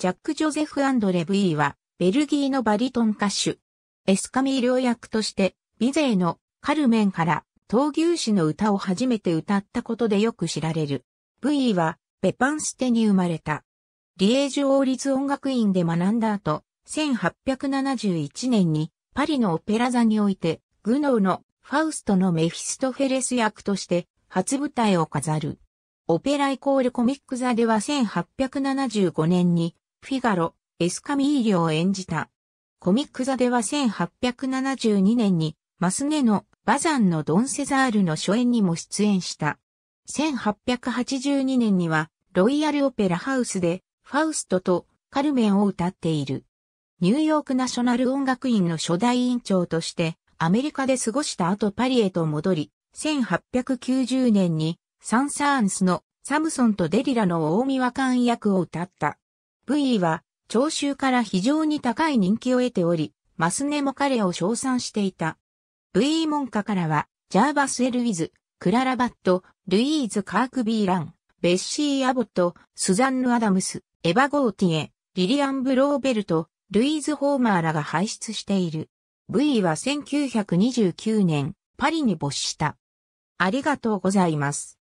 ジャック・ジョゼフ・アンドレ・ブイーは、ベルギーのバリトン歌手。エスカミー両役として、ビゼーのカルメンから闘牛士の歌を初めて歌ったことでよく知られる。ブイーは、ペパンステに生まれた。リエージュ王立音楽院で学んだ後、1871年にパリのオペラ座において、グノーのファウストのメフィストフェレス役として初舞台を飾る。オペライコールコミック座では1875年にフィガロ、エスカミーリョを演じた。コミック座では1872年に、マスネのバザンのドンセザールの初演にも出演した。1882年には、ロイヤルオペラハウスで、ファウストとカルメンを歌っている。ニューヨークナショナル音楽院の初代院長として、アメリカで過ごした後パリへと戻り、1890年にサンサーンスのサムソンとデリラの大見和漢役を歌った。V は、聴衆から非常に高い人気を得ており、マスネも彼を称賛していた。V 門下からは、ジャーバス・エルウィズ、クララ・バット、ルイーズ・カーク・ビーラン、ベッシー・アボット、スザンヌ・アダムス、エヴァ・ゴーティエ、リリアン・ブローベルト、ルイーズ・ホーマーらが輩出している。V は1929年、パリに没した。ありがとうございます。